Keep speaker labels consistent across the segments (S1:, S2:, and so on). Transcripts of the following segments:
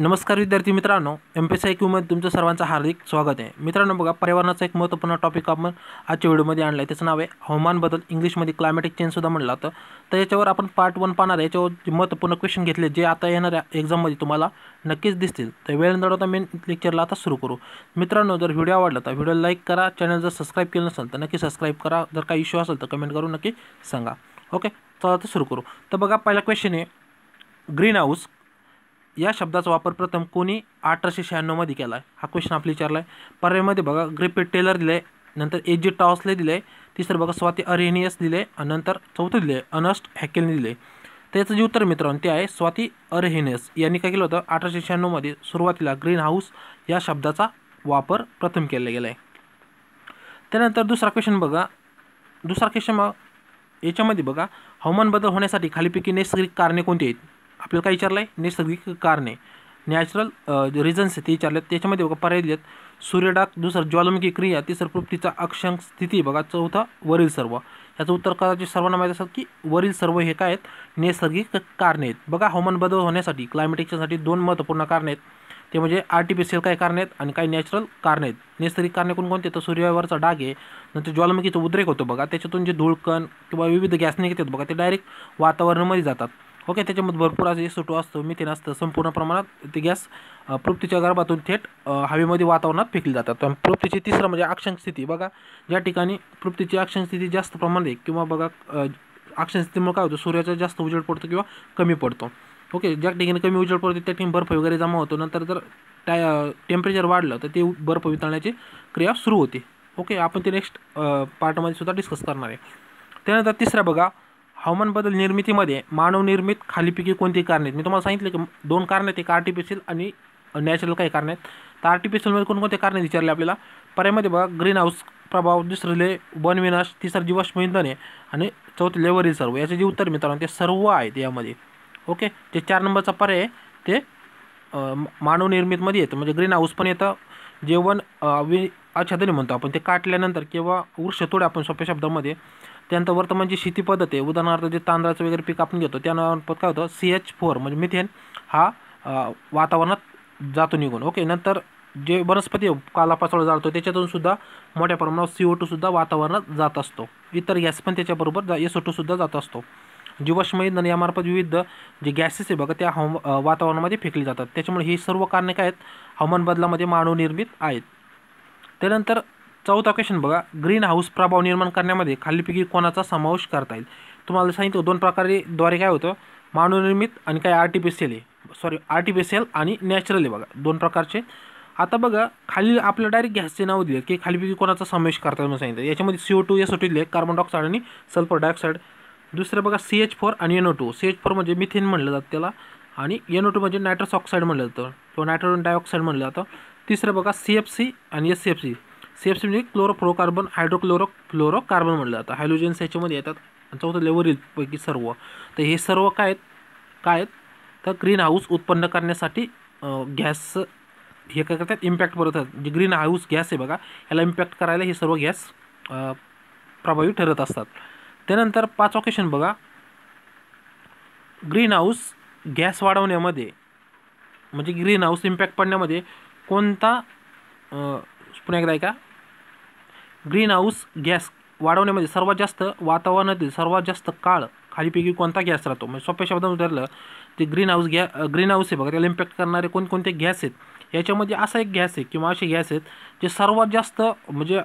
S1: नमस्कार विद्यार्थी मित्रांनो एम पी सी आय क्यूमध्ये तुमचं सर्वांचं हार्दिक स्वागत है मित्रांनो बघा एक महत्वपूर्ण टॉपिक अपन आज व्हिडिओमध्ये आणला आहे त्याचं नाव है हवान बदल इंग्लिशमध्ये क्लायमॅटिक चेंजसुद्धा सुधा जातं तर याच्यावर आपण पार्ट वन पाहणार आहे याच्यावर महत्त्वपूर्ण क्वेश्चन घेतले जे आता येणाऱ्या एक्झाममध्ये तुम्हाला नक्कीच दिसतील तर वेळ नडवता मेन लेक्चरला आता सुरू करू मित्रों जर वीडियो आवला तो वीडियो लाइक करा चैनल जर सब्सक्राइब केलं नसेल तो नक्की सब्सक्राइब करा जर का इश्यू असेल तो कमेंट करून नक्की संगा ओके चला तर सुरू करूँ तो बगा पहिला क्वेश्चन है ग्रीन हाउस या शब्दा वपर प्रथम को अठराशे शहाण्णवमध्ये केला आहे हा क्वेश्चन आपला विचारला है पर्यायमध्ये बघा ग्रिपेट टेलर दिल आहे नंतर ए जी टॉसले दिलं आहे तिसरं बघा स्वाती अरेनियस दिले आणि नंतर चौथं दिले अनस्ट हॅकेलने दिले त्याचं जे उत्तर मित्रांनो है आहे स्वाती यानी का काय केलं होतं अठराशे शहाण्णवमध्ये ग्रीन हाउस या शब्दा वपर प्रथम केला गेला आहे त्यानंतर दुसरा क्वेश्चन बघा दुसरा क्वेश्चन ये बघा हवामान बदल होण्यासाठी खालीपैकी नैसर्गिक कारण को अपने का विचार है नैसर्गिक कारणे नॅचरल रिजन्स है विचार त्याच्यामध्ये बघा पर्याय दिलेत सूर्यडाक दुसरं ज्वालामुखी क्रिया तिसरं पृथ्वीचा अक्षांक स्थिती बघा चौथा वरिल सर्व याचं उत्तर कदाचित सर्वांना माहीत कि वरिल सर्व हे का नैसर्गिक कारणे बगा बघा हवामान बदल होण्यासाठी क्लायमेटिकच्यासाठी दोन महत्वपूर्ण कारण आहेत ते म्हणजे आर्टिफिशियल का कारण आहेत आणि काही नॅचरल कारणं नैसर्गिक कारण को तो सूर्यावरचा डाग है नंतर उद्रेक होतो बघा त्याच्यातून जे धूळकण किंवा विविध गॅस निघतात बघा ते डायरेक्ट वातावरणामध्ये जातात ओके भरपूर आज सुटू असतो मिथेन असतं संपूर्ण प्रमाणात गैस गॅस पृथ्वीच्या गर्भातून थेट हवेमध्ये वातावरण फेकली जातात पृथ्वीची तिसरं म्हणजे आक्षण स्थिति बगा ज्याण ठिकाणी की आक्षण स्थिति जास्त प्रमाण आहे किंवा बघा आक्षण स्थितीमुळे का होतं सूर्याचा जास्त उजड़ पडतो किंवा कमी पडतो ओके ज्याण कमी उजड़ पड़ती त्या बर्फ वगैरह जमा होतो नंतर जर त्या टेम्परेचर वाढलं तर ते बर्फ वितळण्याची क्रिया सुरू होती ओके आपण ते नेक्स्ट पार्टमध्ये सुद्धा डिस्कस करणार आहे त्यानंतर तीसरा बगा हवामान बदल निर्मितीमध्ये मानवनिर्मित खालीपैकी कोणती कारणे मैं तुम्हारा तुम्हाला कि दोन कारण एक आर्टिफिशियल आणि का कारण आहेत तर आर्टिफिशियलमध्ये कोणकोणते कारण विचार आपल्याला पर्यामध्ये बघा ग्रीन हाऊस प्रभाव दुसरे विनाश तिसरं जीवाश्म इंधन आहे चौथे लेवरी सर्व याचे जे उत्तर मित्रों सर्व है यह ओके जे चार नंबरचा पर है तो अं, मानवनिर्मित म्हणजे ग्रीन हाऊस पण येतं जे वन अं, वि आच्छादने म्हणतो आपण ते काटल्यानंतर किंवा वृक्ष थोडे आपण सोप्या शब्दामध्ये त्यानंतर वर्तमान जी शेती पद्धत आहे उदाहरणार्थ जे तांदळाचं वगैरे पीक आपण घेतो त्यानंतर काय होतं सी एच फोर म्हणजे मिथेन हा वातावरणात जातो निघून ओके नंतर जे वनस्पती कालापासोळा जातो त्याच्यातून सुद्धा मोठ्या प्रमाणावर सी ओ टूसुद्धा वातावरणात जात असतो इतर गॅस पण त्याच्याबरोबर जा एस टूसुद्धा जात असतो जीवाश्म इंधन यामार्फत विविध जे गॅसेस आहे बघा त्या हव वातावरणामध्ये फेकली जातात त्याच्यामुळे ही सर्व कारणे काय आहेत हवामान बदलामध्ये मानवनिर्मित आहेत त्यानंतर चौथा क्वेश्चन बघा ग्रीन हाउस प्रभाव निर्माण करण्यामध्ये खालीपैकी को समावेश करता तुम्हारा तुम्हाला सांगितलं दोन प्रकार द्वारे काय होते मानवनिर्मित आणि आर्टिफिशियल आहे सॉरी आर्टिफिशियल नैचरल नॅचरल आहे प्रकार से आता बघा खाली आपलं डायरेक्ट से नाव दिए कि खालीपैकी को समावेश करता है म्हणून सांगितलं याच्यामध्ये C O two S O two दिले कार्बन डायऑक्साईड आणि सल्फर डायऑक्साईड दुसरं बघा सी एच फोर आणि N O two C H four मे मिथेन म्हणलं जातं त्याला टू म्हणजे नायट्रस ऑक्साइड म्हणलं जातं किंवा नायट्रोजन मंडल म्हणलं तिसरं बघा सी एफ सी आणि S C F C C F C म्हणजे क्लोरोफ्लोरोकार्बन हायड्रोक्लोरो कार्बन म्हणलं जातं हायड्रोजन्स याच्यामध्ये येतात आणि चौथं लेवरीलपैकी सर्व तर हे सर्व काय आहेत काय आहेत तर ग्रीन हाऊस उत्पन्न करण्यासाठी गॅस हे काय करतात इम्पॅक्ट करतात जे ग्रीन हाऊस गॅस आहे बघा याला इम्पॅक्ट करायला हे सर्व गॅस प्रभावी ठरत असतात त्यानंतर पाच क्वेश्चन बघा ग्रीन हाऊस गॅस वाढवण्यामध्ये म्हणजे ग्रीन हाऊस इम्पॅक्ट पडण्यामध्ये कोणता पुन्हा एकदा ऐका ग्रीन हाऊस गॅस वाढवण्यामध्ये सर्वात जास्त वातावरणातील सर्वात जास्त काळ खालीपैकी कोणता गॅस राहतो म्हणजे सोप्या शब्दात उतरलं ते ग्रीन हाऊस गॅ ग्रीन हाऊस आहे बघा त्याला इम्पॅक्ट करणारे कोणकोणते गॅस आहेत याच्यामध्ये असा एक गॅस आहे किंवा असे गॅस आहेत जे सर्वात जास्त म्हणजे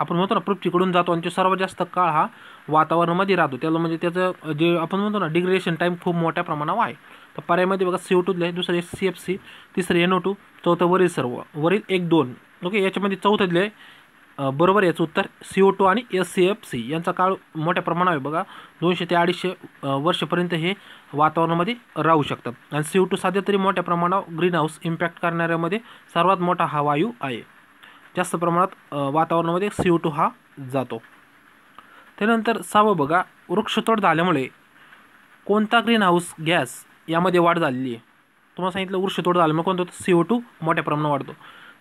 S1: आपण म्हणतो ना पृथ्वीकडून जातो आणि तो सर्वात जास्त काळ हा वातावरणामध्ये राहतो त्याला म्हणजे त्याचं जे आपण म्हणतो ना डिग्रेडेशन टाईम खूप मोठ्या प्रमाणावर आहे तर पर्यायमध्ये बघा सी ओ टूतले दिलं दुसरं सी एफ सी तिसरे एन ओ टू चौथं वरील सर्व वरील एक दोन ओके याच्यामध्ये चौथं बरोबर याचं उत्तर सी ओ टू आणि एस सी एफ सी यांचा काळ मोठ्या प्रमाणावर आहे बघा दोनशे ते अडीचशे वर्षपर्यंत हे वातावरणामध्ये राहू शकतात आणि सी ओ टू साध्या तरी मोठ्या प्रमाणावर ग्रीन हाऊस इम्पॅक्ट करणाऱ्यामध्ये सर्वात मोठा हा वायू आहे जास्त प्रमाणात वातावरणामध्ये सी ओ टू हा जातो त्यानंतर सहावं बघा वृक्षतोड झाल्यामुळे कोणता ग्रीन हाऊस गॅस यामध्ये वाढ झालेली आहे तुम्हाला सांगितलं वृक्षतोड झाल्यामुळे कोणतं होतं सी ओ टू मोठ्या प्रमाणात वाढतो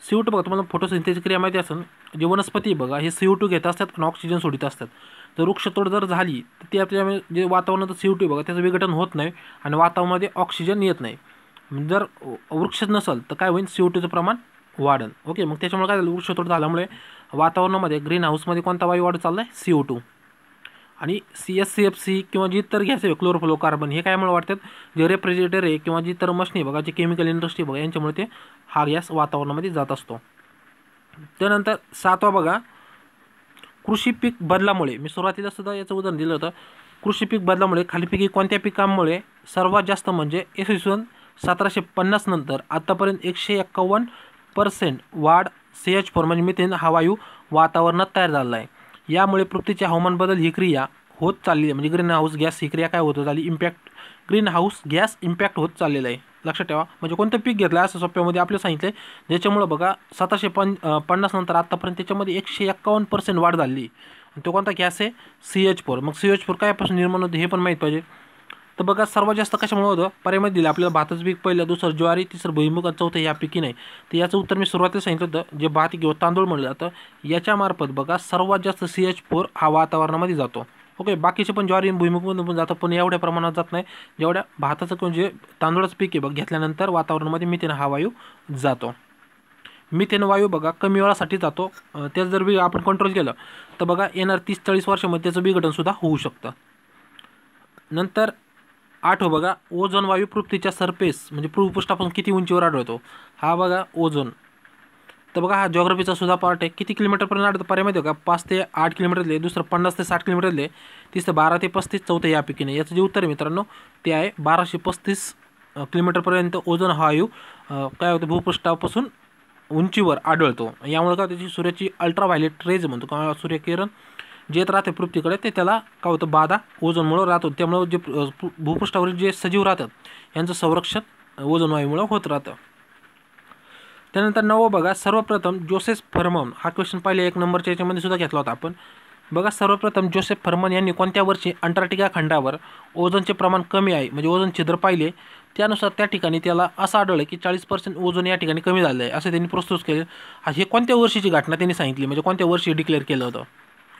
S1: सी ओ टू बघा तुम्हाला फोटोसिंथेसिस क्रिया माहिती असून जे वनस्पती बघा हे सी ओ टू घेत असतात आणि ऑक्सिजन सोडित असतात तर वृक्षतोड जर झाली तर ते आपल्यामुळे जे वातावरणात सी ओ टू बघा त्याचं विघटन होत नाही आणि वातावरणामध्ये ऑक्सिजन येत नाही जर वृक्ष नसेल तर काय होईल सी ओ टूचं प्रमाण वाढेल ओके मग त्याच्यामुळे काय झालं वृक्षतोड झाल्यामुळे वातावरणामध्ये ग्रीन हाऊसमध्ये कोणता वायू वाढत चालला आहे सी ओ टू आणि सी एस सी एफ सी किंवा जी इतर गॅस आहे क्लोरोफ्लो कार्बन हे कायमुळे वाटतात जे रेफ्रिजरेटर आहे किंवा जी तर मशनी बघा जी केमिकल इंडस्ट्री बघा यांच्यामुळे ते हा गॅस वातावरणामध्ये जात असतो त्यानंतर सातवा बघा कृषी पीक बदलामुळे मी सुरुवातीला सुद्धा याचं उदाहरण दिलं होतं कृषी पीक बदलामुळे खालीपैकी कोणत्या पिकांमुळे सर्वात जास्त म्हणजे एस सन सतराशे पन्नास नंतर आतापर्यंत एकशे एक्कावन्न पर्सेंट वाढ सी एच फोर म्हणजे मिथेन हा वातावरण तैयार तयार झालेला आहे यामुळे पृथ्वीच्या बदल ही क्रिया होत चालली आहे ग्रीन हाउस गैस ही क्रिया काय होत चालली impact green house gas impact होत चाललेला आहे लक्षात ठेवा पीक घेतलं असं सोप्यामध्ये आपलं सांगितलं आहे ज्याच्यामुळं बघा सतराशे पं अं, पन्ना नंतर आत्तापर्यंत त्याच्यामध्ये एकशे एक्कावन्न पर्सेंट वाढ तो कोणता गॅस आहे सी एच फोर मग सी एच फोर कायपासून निर्माण होते हैं पण माहीत तो बघा सर्वात जास्त कशामुळे होतं पर्यायमध्ये दिलं आपल्याला भातच पीक पहिलं दुसरं ज्वारी तिसरं भुईमुग आणि चौथं या पिकी नाही तर याचं उत्तर मी सुरुवातीला सांगितलं होतं जे भात किंवा तांदूळ म्हणलं जातं याच्यामार्फत बघा सर्वात जास्त सी एच फोर हा वातावरणामध्ये जातो ओके बाकीचे पण ज्वारी भुईमुगमधून पण जातं पण एवढ्या प्रमाणात जात नाही जेवढ्या भाताचं किंवा जे तांदूळाचं पीक आहे बघ घेतल्यानंतर वातावरणामध्ये मिथेन हा वायू जातो मिथेन वायू बघा कमी वेळासाठी जातो अं, त्याचं जर बी आपण कंट्रोल केलं तर बघा येणार तीस चाळीस वर्षामध्ये त्याचं विघटनसुद्धा होऊ शकतं नंतर आठ हो बघा ओझोन वायू पृथ्वीच्या सरफेस म्हणजे पृष्ठापासून किती उंचीवर आढळतो हा बघा ओझोन तर बघा हा जॉग्रफीचा सुद्धा पार्ट आहे किती किलोमीटरपर्यंत आढळतो पर्याय माहिती का पाच ते आठ किलोमीटरले दुसरं पन्नास ते साठ किलोमीटरले तिसरं बारा ते पस्तीस चौथं यापैकी नाही याचं जे उत्तर आहे मित्रांनो ते आहे बाराशे पस्तीस किलोमीटरपर्यंत ओझोन हा वायू काय होतं भूपृष्ठापासून उंचीवर आढळतो यामुळे काय त्याची सूर्याची व्हायलेट रेज म्हणतो किंवा सूर्यकिरण जे येत राहते पृथ्वीकडे ते त्याला बाधा ओझोनमुळं राहतो त्यामुळं जे भूपृष्ठावरील जे सजीव राहतात यांचं संरक्षण ओझोनवायूमुळं होत राहतं त्यानंतर नवं सर्वप्रथम जोसेफ फर्मन हा क्वेश्चन पहले एक नंबर याच्यामध्ये सुद्धा घेतला होता आपण सर्वप्रथम जोसेफ फर्मन यांनी कोणत्या वर्षी अंटार्क्टिका खंडा ओजन के प्रमाण कमी है म्हणजे ओजन छिद्र पाहिले त्यानुसार त्या ठिकाणी त्याला पर्सेंट ओजन या ठिकाणी कमी झालं आहे असं त्यांनी प्रस्तुत केले हे घटना त्यांनी सांगितली म्हणजे कोणत्या वर्षी डिक्लेअर केलं होतं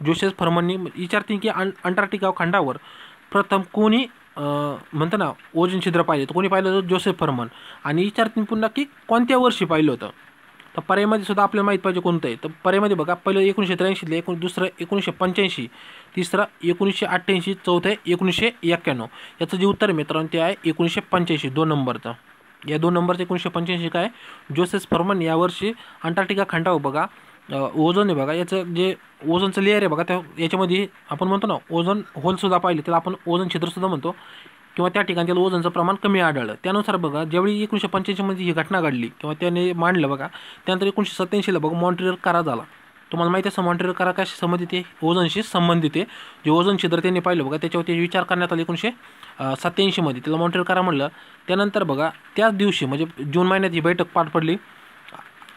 S1: जोसेफ फर्मननी विचारते की अं अंटार्क्टिका खंडावर प्रथम कोणी म्हणतो ना ओजन छिद्र पाहिजे तर कोणी पाहिलं होतं जोसेफ फर्मन आणि विचारते पुन्हा की कोणत्या वर्षी पाहिलं होतं तर पर्यायमध्ये सुद्धा आपल्याला माहीत पाहिजे कोणतं आहे तर पर्यायमध्ये बघा पहिलं एकोणीसशे त्र्याऐंशीतलं एकोण दुसरं एकोणीसशे पंच्याऐंशी तिसरं एकोणीसशे अठ्ठ्याऐंशी चौथं आहे एकोणीसशे एक्क्याण्णव याचं जे उत्तर आहे मित्रांनो ते आहे एकोणीसशे पंच्याऐंशी दोन नंबरचं या दोन नंबरचं एकोणीसशे पंच्याऐंशी काय जोसेफ फर्मन यावर्षी अंटार्क्टिका खंडावर बघा ओझोन आहे बघा याचं जे ओझोनचं लेअर आहे बघा त्या याच्यामध्ये आपण म्हणतो ना ओझोन होलसुद्धा पाहिले त्याला आपण ओझोन छिद्रसुद्धा म्हणतो किंवा त्या ठिकाणी त्याला ओझनचं प्रमाण कमी आढळलं त्यानुसार बघा ज्यावेळी एकोणीसशे पंच्याऐंशीमध्ये ही घटना घडली किंवा त्याने मांडलं बघा त्यानंतर एकोणीसशे सत्याऐंशीला बघा मॉन्ट्रियर करा झाला तुम्हाला माहिती असं मॉन्ट्रियर करा कशी संबंधित आहे ओझनशी संबंधित आहे जे ओझन छिद्र त्यांनी पाहिलं बघा त्याच्यावरती विचार करण्यात आला एकोणीसशे सत्याऐंशीमध्ये त्याला मॉन्ट्रियर करा म्हणलं त्यानंतर बघा त्याच दिवशी म्हणजे जून महिन्यात ही बैठक पार पडली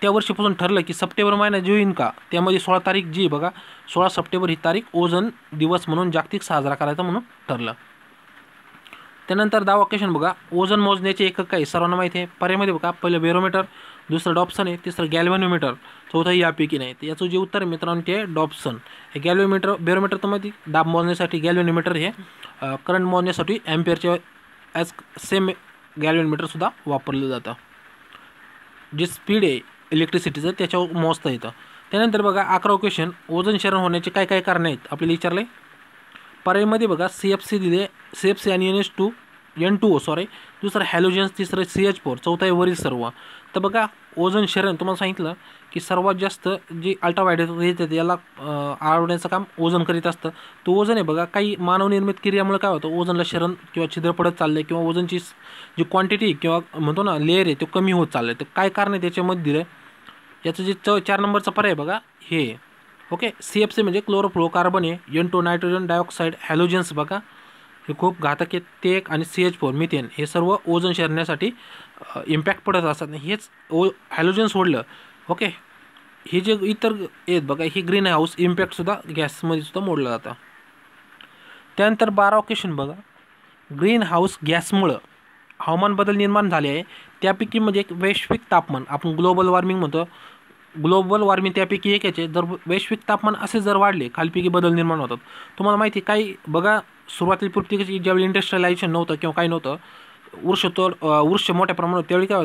S1: त्या वर्षीपासून ठरलं की सप्टेंबर महिन्यात येईन का त्यामध्ये सोळा तारीख जी बघा सोळा सप्टेंबर ही तारीख ओझन दिवस म्हणून जागतिक साजरा करायचा म्हणून ठरलं त्यानंतर दहा क्वेश्चन बघा ओझन मोजण्याचे एकक काय सर्वांना माहिती आहे पर्यामध्ये बघा पहिलं बेरोमीटर दुसरं डॉप्सन आहे तिसरं गॅल्वेनोमीटर चौथं यापैकी नाही तर याचं जे उत्तर आहे मित्रांनो ते डॉप्सन हे गॅल्व्होमीटर बेरोमीटर तर माहिती दाब मोजण्यासाठी गॅल्वेनोमीटर हे करंट मोजण्यासाठी ॲम्पेअरचे ॲज सेम गॅल्व्हॅनोमीटरसुद्धा वापरलं जातं जी स्पीड आहे इलेक्ट्रिसिटीचं त्याच्यावर मोजता येतं त्यानंतर बघा क्वेश्चन ओजन शरण होने का कारण है अपने विचार आहे पर्यायमध्ये बघा सी एफ सी दिले C F C N N H two N two O sorry दुसरं हॅलोजन्स तिसरं सी एच फोर चौथा है वरील सर्व तो बगा ओजन शरण तुम्हाला संगित कि सर्वात जास्त जे अल्ट्रावायलेट येतात याला अं, आळवण्याचं काम ओजन करीत तो ओजन है बघा काही मानवनिर्मित क्रियामुळे काय होतं ओझनला शरण कि छिद्र पडत चाललं कि ओजन की जी क्वांटिटी किंवा म्हणतो ना लेअर आहे तो कमी होत चाललं आहे कारण है त्याच्यामध्ये दिलं याचं जे च चार नंबरचा पर्याय बघा हे ओके सी एफ सी म्हणजे क्लोरोफ्लोकार्बन आहे N two nitrogen dioxide halogens बघा हे खूप घातक आहेत ते एक आणि सी एच फोर मिथेन हे सर्व ओझन शरण्यासाठी इम्पॅक्ट पडत असतात हेच ओ हॅलोजन सोडलं ओके हे जे इतर आहेत बघा हे ग्रीन हाऊस इम्पॅक्टसुद्धा गॅसमध्ये सुद्धा मोडलं जातं त्यानंतर बारा क्वेश्चन बघा ग्रीन हाऊस गॅसमुळं हवामान बदल निर्माण झाले आहे त्यापैकी म्हणजे एक वैश्विक तापमान आपण ग्लोबल वॉर्मिंग म्हणतो ग्लोबल वॉर्मिंग त्यापैकी एक याचे जर वैश्विक तापमान असे जर वाढले खालपैकी बदल निर्माण होता तुम्हारा महत्ति का बघा सुरुवातील पूर्वी ज्यावेळी इंडस्ट्रियलायझेशन नौत किंवा नौत नव्हतं वृक्ष तोड वृक्ष मोठ्या प्रमाणावर त्यावेळी काय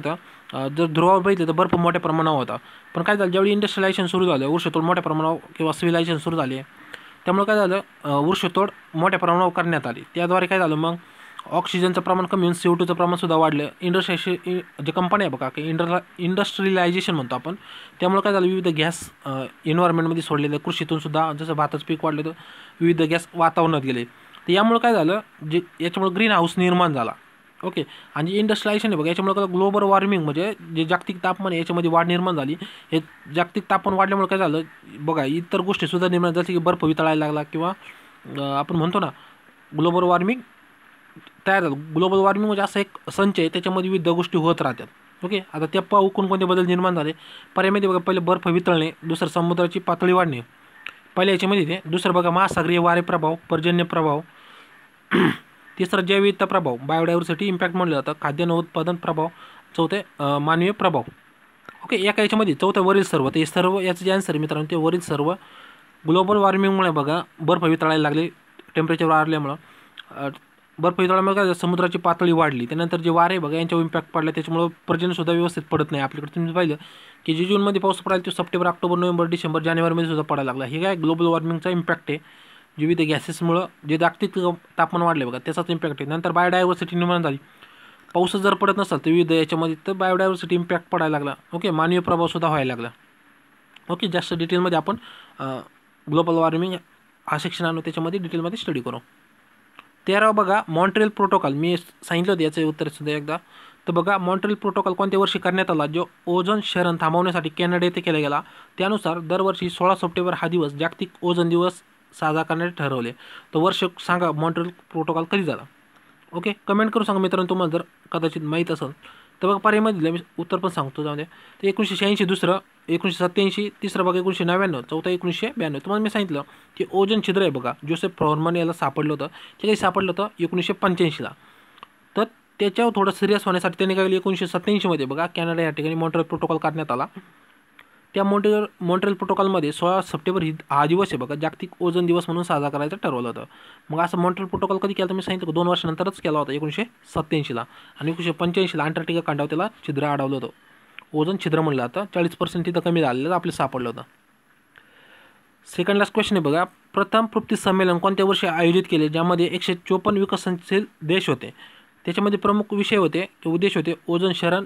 S1: जर ध्रुवावर बैठे तो बर्फ मोटे प्रमाण होता पण काय झालं सुरू झालं वृक्षतोड मोटे प्रमाण कि सिव्हिलायझेशन सुरू जाए त्यामुळे काय झालं वृक्षतोड मोठ्या प्रमाणावर करण्यात आली त्याद्वारे काय झालं ऑक्सिजनचं प्रमाण कमी होऊन सी ओ टूचं प्रमाणसुद्धा वाढलं इंडस्ट्रिशे जे कंपन्या बघा की इंडस्ट्रा इंडस्ट्रियलायझेशन म्हणतो आपण त्यामुळे काय झालं विविध गॅस एन्व्हायरमेंटमध्ये सोडलेलं कृषीतून सुद्धा जसं भाताचं पीक वाढलं तो विविध गैस वातावरण गेले तो यह काय जे ये ग्रीन हाऊस निर्माण झाला ओके आणि इंडस्ट्रिलायझेशन आहे बघा ग्लोबल वॉर्मिंग म्हणजे जे जागतिक तापमान आहे याच्यामध्ये निर्माण झाली जागतिक तापमान वाढल्यामुळे क्या झालं बघा इतर गोष्टीसुद्धा निर्माण जैसे कि बर्फ वितळायला लगला किंवा आपण ना ग्लोबल वॉर्मिंग तैयार ग्लोबल वॉर्मिंग म्हणजे एक संच है त्याच्यामध्ये विविध गोषी होत राहतात ओके आता त्या पाहू कोणकोणते बदल निर्माण झाले पर्यामध्ये बर्फ वितळणे दुसर समुद्रा पातळी वाढणे पहिल्या याच्यामध्ये ते दुसरं बघा महासागरीय वारे प्रभाव पर्जन्य प्रभाव तीसरा जैविकता प्रभाव बायोडायव्हर्सिटी इम्पैक्ट मान जातं खाद्यान्न उत्पादन प्रभाव चौथे अं, मानवीय प्रभाव ओके एक याच्यामध्ये चौथं वरील सर्व ते सर्व याचं जे आन्सर मित्रांनो ते सर्व ग्लोबल वॉर्मिंगमुळे बघा बर्फ वितळायला लागले टेम्परेचर वाढल्यामुळं अं, बर्फ बर्फवितळामुळे समुद्राची पातळी वाढली त्यानंतर जे वारे बघा यांच्यावर इम्पॅक्ट पडला त्याच्यामुळं पर्जनसुद्धा व्यवस्थित पडत नाही आपल्याकडे तुम्ही पाहिलं की जे जूनमध्ये पाऊस पडायला तो सप्टेंबर ऑक्टोबर नोव्हेंबर डिसेंबर जानेवारीमध्ये सुद्धा पडायला लागला हे काय ग्लोबल वॉर्मिंगचा इम्पॅक्ट आहे विविध गॅसेसमुळं जे जागतिक तापमान वाढले बघा त्याचाच इम्पॅक्ट आहे नंतर बायोडायव्हर्सिटी निर्माण झाली पाऊसच जर पडत नसेल तर विविध याच्यामध्ये तर बायोडायव्हर्सिटी इम्पॅक्ट पडायला लागला ओके मानवीय प्रभावसुद्धा व्हायला लागला ओके जास्त डिटेलमध्ये आपण ग्लोबल अं, वॉर्मिंग हा सेक्शन आणू त्याच्यामध्ये डिटेलमध्ये स्टडी करू तेरावं बघा मॉन्ट्रियल प्रोटोकॉल मी सांगितलं होतं याचं उत्तरसुद्धा एकदा तर बगा मॉन्ट्रियल प्रोटोकॉल को वर्षी कर जो ओजन शहरण थांबवण्यासाठी कैनडा येथे केला गेला त्यानुसार दरवर्षी सोळा सप्टेंबर हा दिवस जागतिक ओजन दिवस साजा करना ठरवले तो वर्ष सांगा मॉन्ट्रियल प्रोटोकॉल कभी झाला ओके कमेंट करू सांगा मित्रांनो तुम्हाला जर कदाचित माहीत असेल तर बघा पर्यायमध्ये दिलं मी उत्तर पण सांगतो जाऊ द्या तर एकोणीसशे एकोशे सत्त्याऐंशी तिसरा भाग एकोणीसशे नव्याण्णव चौथा एकोणीसशे ब्याण्णव तुम्हाला मी सांगितलं की ओजन छिद्र आहे बघा जोसेफ फ्रॉर्मन याला सापडलं होतं ते काही सापडलं होतं एकोणीसशे पंच्याऐंशीला तर त्याच्यावर थोडं सिरियस होण्यासाठी त्याने काय केलं एकोणीसशे सत्त्याऐंशीमध्ये बघा कॅनडा या ठिकाणी मॉन्ट्रेल प्रोटोकॉल करण्यात आला त्या मॉन्ट्रेल मॉन्ट्रेल प्रोटोकॉलमध्ये सोळा सप्टेंबर ही हा दिवस आहे बघा जागतिक ओजन दिवस म्हणून साजरा करायचं ठरवलं होतं मग असं मॉन्ट्रेल प्रोटोकॉल कधी केलं तर मी सांगितलं दोन वर्षानंतरच केला होता एकोणीसशे सत्त्याऐंशीला आणि एकोणीसशे पंच्याऐंशीला अंटार्क्टिका कांडावर त्याला छिद्र अडवलं होतं ओझन छिद्र म्हणलं आता चाळीस पर्सेंट तिथं कमी झालेलं आपलं सापडलं होतं सेकंड लास्ट क्वेश्चन आहे बघा प्रथम पृथ्वी संमेलन कोणत्या वर्षी आयोजित केले ज्यामध्ये एकशे चोपन्न विकसनशील देश होते त्याच्यामध्ये प्रमुख विषय होते उद्देश होते ओझन शरण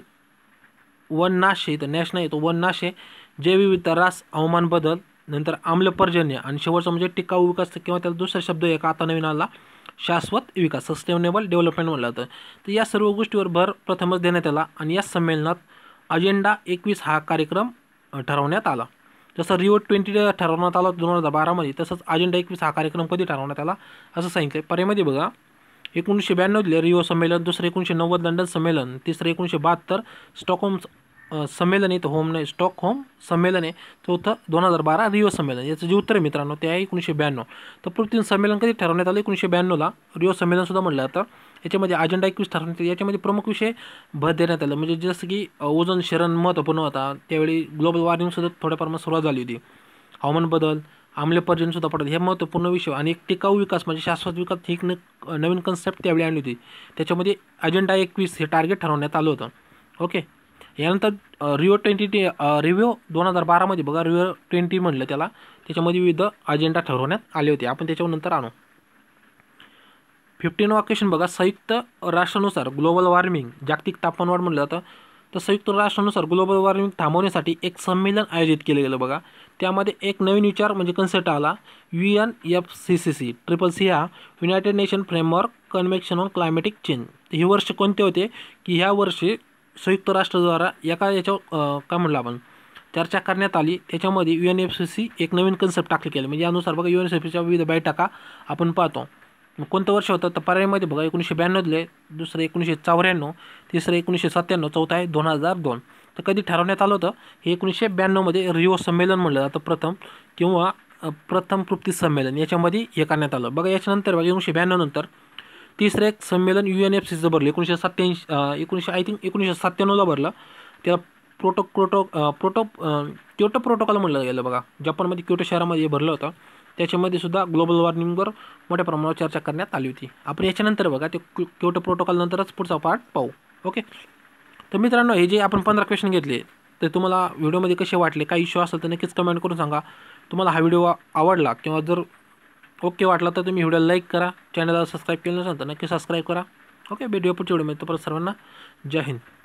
S1: वन नाश इथं नॅशनल येतो वन नाश आहे जैवविविधता रास हवामान बदल नंतर पर्जन्य आणि शेवटचं म्हणजे टिकाऊ विकास किंवा त्याला दुसरा शब्द एक आता नवीन आला शाश्वत विकास सस्टेनेबल डेव्हलपमेंट म्हणलं जातं तर या सर्व गोष्टीवर भर प्रथमच देण्यात आला आणि या संमेलनात अजेंडा एकवीस हा कार्यक्रम ठरव आला जसं रिओ ट्वेंटी ठरवण्यात आला दोन हजार मे तसा अजेंडा एकवीस हा कार्यक्रम कभी ठरव आला असं सांगितलं आहे पर्यामध्ये बघा एकोणीसशे रिओ संलन दुसरे एकोशे नव्वद लंडन संमेलन तीसरे एकोणीसशे बहत्तर स्टॉकहोम संमेलन इथं तो होमने स्टॉकहोम संमेलन आहे चौथं तो दोन हजार बारह रिओ संमेलन ये जे उत्तर है मित्रांनो ते आहे एकोणीसशे ब्याण्णव तर तो पृथ्वी संमेलन कधी ठरवण्यात आलं एकोणीसशे ब्याण्णवला रिओ संमेलनसुद्धा मंडल जातं ये अजेंडा एक ये प्रमुख विषय भर देण्यात आला म्हणजे जसं की ओझोन शरण महत्त्वपूर्ण होता त्यावेळी ग्लोबल वॉर्मिंगसुद्धा थोड्या प्रमाणात सुरुवात झाली होती हवान बदल आम्लपर्जनसुद्धा पडत है महत्वपूर्ण विषय आणि एक टिकाऊ विकास मे शाश्वत विकास ही एक नवीन कन्सेप्ट त्यावेळी आणली होती त्याच्यामध्ये अजेंडा एकवीस हे टार्गेट ठरवण्यात ओके यानंतर रिओ ट्वेंटी टी रिव्ह्यू दोन हजार बारामध्ये बघा रिओ ट्वेंटी म्हटलं त्याला त्याच्यामध्ये विविध अजेंडा ठरवण्यात आले होते आपण त्याच्यावर आणू फिफ्टीन ऑकेशन बघा संयुक्त राष्ट्रानुसार ग्लोबल वॉर्मिंग जागतिक तापमानवाढ म्हटलं जातं तर संयुक्त राष्ट्रानुसार ग्लोबल वॉर्मिंग थांबवण्यासाठी एक संमेलन आयोजित केलं गेलं बघा त्यामध्ये एक नवीन विचार म्हणजे कन्सेप्ट आला U N F C C C triple C हा united nation framework convection on climatic change हे वर्ष कोणते होते की ह्या वर्षी संयुक्त राष्ट्र द्वारा एक काय म्हटलं आपण चर्चा कर U N F C C एक नवीन कन्सेप्ट टाकल केलं म्हणजे यानुसार बघा यू एन एफ सी विविध बैठका अपन पाहतो को वर्ष होतं तो पर्यायमध्ये बघा एकोणीसशे ब्याण्णवले दुसरं एकोणीसशे चौरण तीसरे एकोणीसशे सत्त्याण्णव चौथा है दोन हजार दोन तो कभी ठरव आलं होतं हे एकोणीसशे ब्याण्णवमध्ये रिओ संलन मंडल जो प्रथम कि प्रथम तृप्ती संमेलन ये हे करण्यात आलं बघा याच्यानंतर बघा एकोणीसशे ब्याण्णवनंतर तिसरं एक संमेलन यू एन एफ सीचं भरलं एकोणीसशे सत्त्याऐंशी एकोणीसशे आय थिंक एकोणीसशे सत्त्याण्णवला भरलं त्याला प्रोटो क्रोटो प्रोटो क्योटो प्रोटोकॉल म्हणलं गेलं बघा जपानमध्ये क्योटो शहरामध्ये भरलं होतं त्याच्यामध्ये सुद्धा ग्लोबल वॉर्मिंगवर मोठ्या प्रमाणावर चर्चा करण्यात आली होती आपण याच्यानंतर बघा ते क्योटो प्रोटोकॉलनंतरच पुढचा पार्ट पाहू ओके तर मित्रांनो हे जे आपण पंधरा क्वेश्चन घेतले तर तुम्हाला व्हिडिओमध्ये कसे वाटले काही इश्यू असेल तर नक्कीच कमेंट करून सांगा तुम्हाला हा व्हिडिओ आवडला किंवा जर ओके वाटला तो तुम्हें वीडियो लाइक करा चॅनलला सबस्क्राईब केलं नसेल तर नक्की सब्सक्राइब करा ओके व्हिडिओ पर व्हिडिओमध्ये तर सर्वना जय हिंद